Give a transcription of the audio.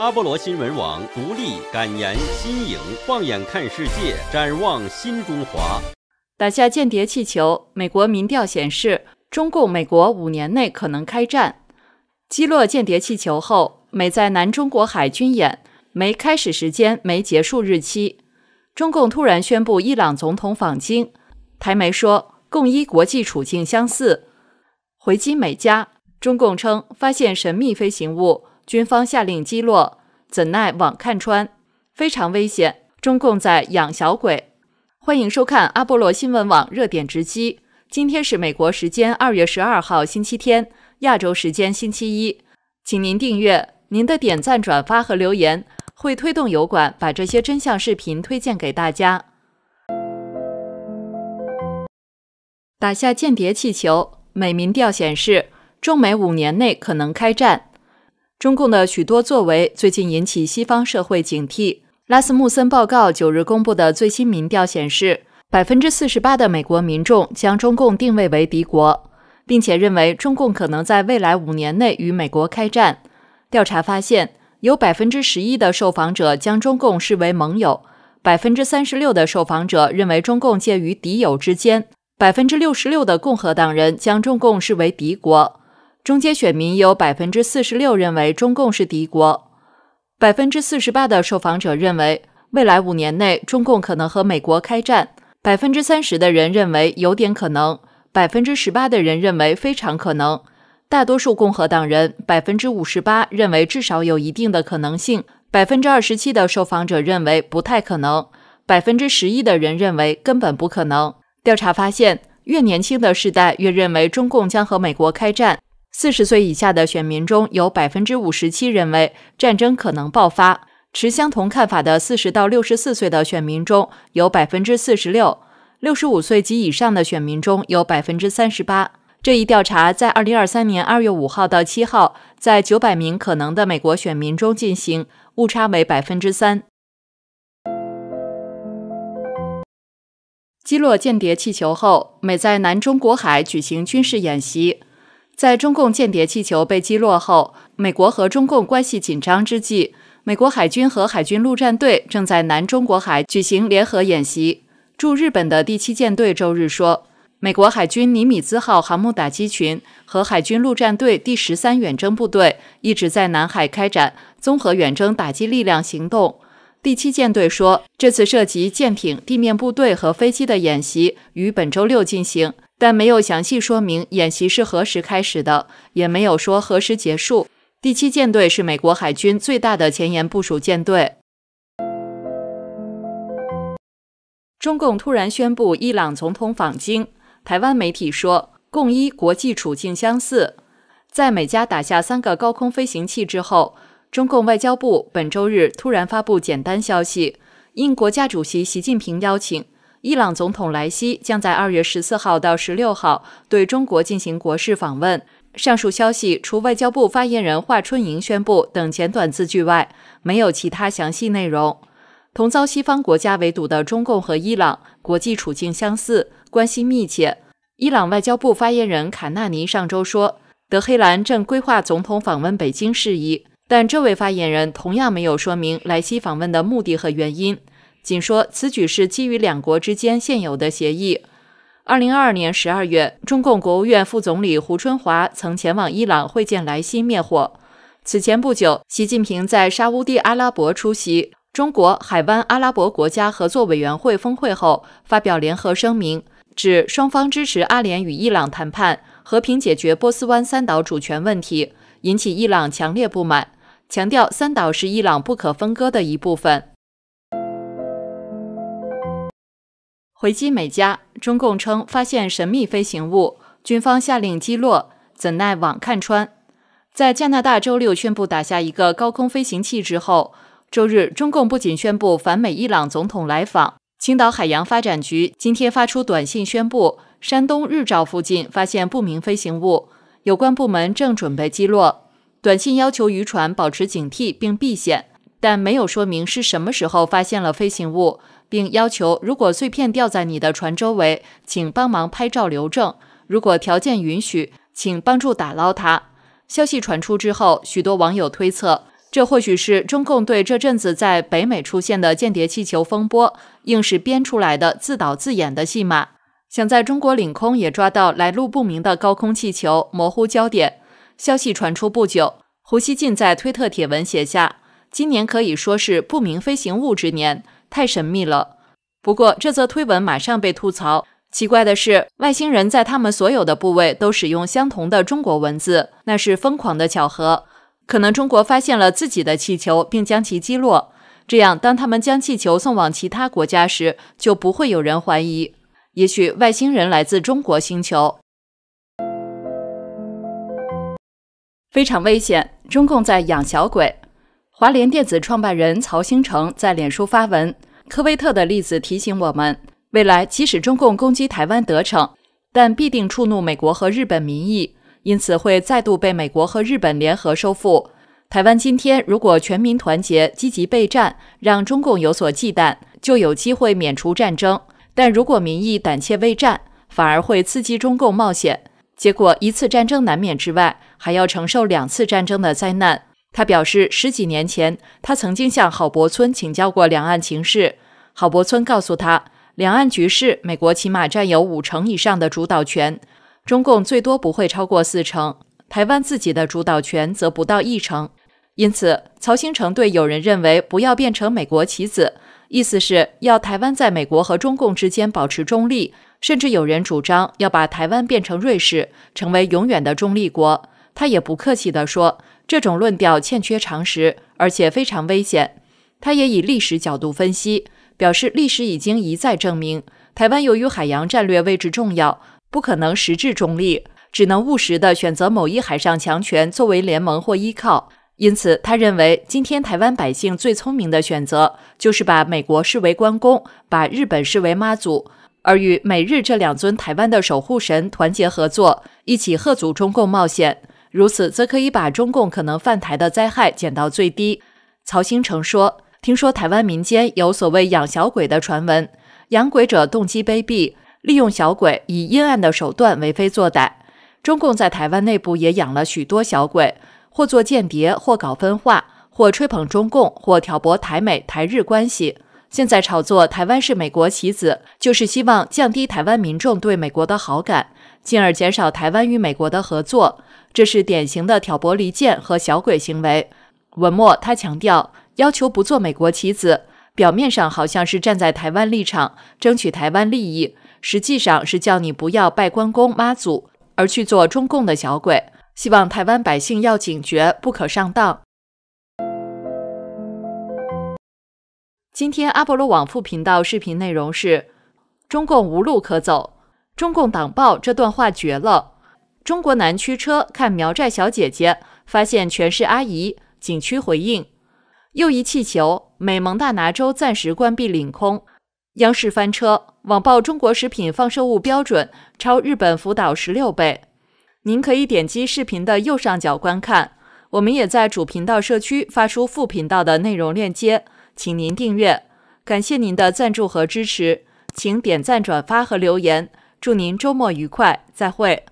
阿波罗新闻网独立感言新颖，放眼看世界，展望新中华。打下间谍气球，美国民调显示，中共、美国五年内可能开战。击落间谍气球后，美在南中国海军演没开始时间，没结束日期。中共突然宣布伊朗总统访京，台媒说，共伊国际处境相似，回击美加。中共称发现神秘飞行物。军方下令击落，怎奈网看穿，非常危险。中共在养小鬼。欢迎收看阿波罗新闻网热点直击。今天是美国时间二月十二号星期天，亚洲时间星期一。请您订阅，您的点赞、转发和留言会推动油管把这些真相视频推荐给大家。打下间谍气球。美民调显示，中美五年内可能开战。中共的许多作为最近引起西方社会警惕。拉斯穆森报告九日公布的最新民调显示，百分之四十八的美国民众将中共定位为敌国，并且认为中共可能在未来五年内与美国开战。调查发现，有百分之十一的受访者将中共视为盟友，百分之三十六的受访者认为中共介于敌友之间，百分之六十六的共和党人将中共视为敌国。中间选民有百分之四十六认为中共是敌国，百分之四十八的受访者认为未来五年内中共可能和美国开战，百分之三十的人认为有点可能，百分之十八的人认为非常可能。大多数共和党人百分之五十八认为至少有一定的可能性，百分之二十七的受访者认为不太可能，百分之十一的人认为根本不可能。调查发现，越年轻的世代越认为中共将和美国开战。四十岁以下的选民中有百分之五十七认为战争可能爆发，持相同看法的四十到六十四岁的选民中有百分之四十六，六十五岁及以上的选民中有百分之三十八。这一调查在二零二三年二月五号到七号，在九百名可能的美国选民中进行，误差为百分之三。击落间谍气球后，美在南中国海举行军事演习。在中共间谍气球被击落后，美国和中共关系紧张之际，美国海军和海军陆战队正在南中国海举行联合演习。驻日本的第七舰队周日说，美国海军尼米兹号航母打击群和海军陆战队第十三远征部队一直在南海开展综合远征打击力量行动。第七舰队说，这次涉及舰艇、地面部队和飞机的演习于本周六进行。但没有详细说明演习是何时开始的，也没有说何时结束。第七舰队是美国海军最大的前沿部署舰队。中共突然宣布伊朗总统访京，台湾媒体说，共伊国际处境相似。在美加打下三个高空飞行器之后，中共外交部本周日突然发布简单消息，应国家主席习近平邀请。伊朗总统莱西将在二月十四号到十六号对中国进行国事访问。上述消息除外交部发言人华春莹宣布等简短字句外，没有其他详细内容。同遭西方国家围堵的中共和伊朗，国际处境相似，关系密切。伊朗外交部发言人卡纳尼上周说，德黑兰正规划总统访问北京事宜，但这位发言人同样没有说明莱西访问的目的和原因。仅说此举是基于两国之间现有的协议。二零二二年十二月，中共国务院副总理胡春华曾前往伊朗会见来希灭火。此前不久，习近平在沙乌地阿拉伯出席中国海湾阿拉伯国家合作委员会峰会后发表联合声明，指双方支持阿联与伊朗谈判，和平解决波斯湾三岛主权问题，引起伊朗强烈不满，强调三岛是伊朗不可分割的一部分。回击美加，中共称发现神秘飞行物，军方下令击落，怎奈网看穿。在加拿大周六宣布打下一个高空飞行器之后，周日中共不仅宣布反美伊朗总统来访，青岛海洋发展局今天发出短信宣布，山东日照附近发现不明飞行物，有关部门正准备击落。短信要求渔船保持警惕并避险。但没有说明是什么时候发现了飞行物，并要求如果碎片掉在你的船周围，请帮忙拍照留证；如果条件允许，请帮助打捞它。消息传出之后，许多网友推测，这或许是中共对这阵子在北美出现的间谍气球风波硬是编出来的自导自演的戏码，想在中国领空也抓到来路不明的高空气球。模糊焦点。消息传出不久，胡锡进在推特帖文写下。今年可以说是不明飞行物之年，太神秘了。不过这则推文马上被吐槽。奇怪的是，外星人在他们所有的部位都使用相同的中国文字，那是疯狂的巧合。可能中国发现了自己的气球并将其击落，这样当他们将气球送往其他国家时，就不会有人怀疑。也许外星人来自中国星球，非常危险。中共在养小鬼。华联电子创办人曹兴诚在脸书发文：“科威特的例子提醒我们，未来即使中共攻击台湾得逞，但必定触怒美国和日本民意，因此会再度被美国和日本联合收复。台湾今天如果全民团结、积极备战，让中共有所忌惮，就有机会免除战争；但如果民意胆怯未战，反而会刺激中共冒险，结果一次战争难免之外，还要承受两次战争的灾难。”他表示，十几年前他曾经向郝柏村请教过两岸情势。郝柏村告诉他，两岸局势，美国起码占有五成以上的主导权，中共最多不会超过四成，台湾自己的主导权则不到一成。因此，曹兴成对有人认为不要变成美国棋子，意思是要台湾在美国和中共之间保持中立，甚至有人主张要把台湾变成瑞士，成为永远的中立国。他也不客气的说。这种论调欠缺常识，而且非常危险。他也以历史角度分析，表示历史已经一再证明，台湾由于海洋战略位置重要，不可能实质中立，只能务实的选择某一海上强权作为联盟或依靠。因此，他认为今天台湾百姓最聪明的选择，就是把美国视为关公，把日本视为妈祖，而与美日这两尊台湾的守护神团结合作，一起贺祖中共冒险。如此，则可以把中共可能犯台的灾害减到最低。曹兴诚说：“听说台湾民间有所谓养小鬼的传闻，养鬼者动机卑鄙，利用小鬼以阴暗的手段为非作歹。中共在台湾内部也养了许多小鬼，或做间谍，或搞分化，或吹捧中共，或挑拨台美、台日关系。”现在炒作台湾是美国棋子，就是希望降低台湾民众对美国的好感，进而减少台湾与美国的合作。这是典型的挑拨离间和小鬼行为。文末他强调，要求不做美国棋子，表面上好像是站在台湾立场，争取台湾利益，实际上是叫你不要拜关公、妈祖，而去做中共的小鬼。希望台湾百姓要警觉，不可上当。今天阿波罗网副频道视频内容是：中共无路可走，中共党报这段话绝了。中国南驱车看苗寨小姐姐，发现全是阿姨。景区回应：又一气球，美蒙大拿州暂时关闭领空。央视翻车，网曝中国食品放射物标准超日本福岛十六倍。您可以点击视频的右上角观看，我们也在主频道社区发出副频道的内容链接。请您订阅，感谢您的赞助和支持，请点赞、转发和留言。祝您周末愉快，再会。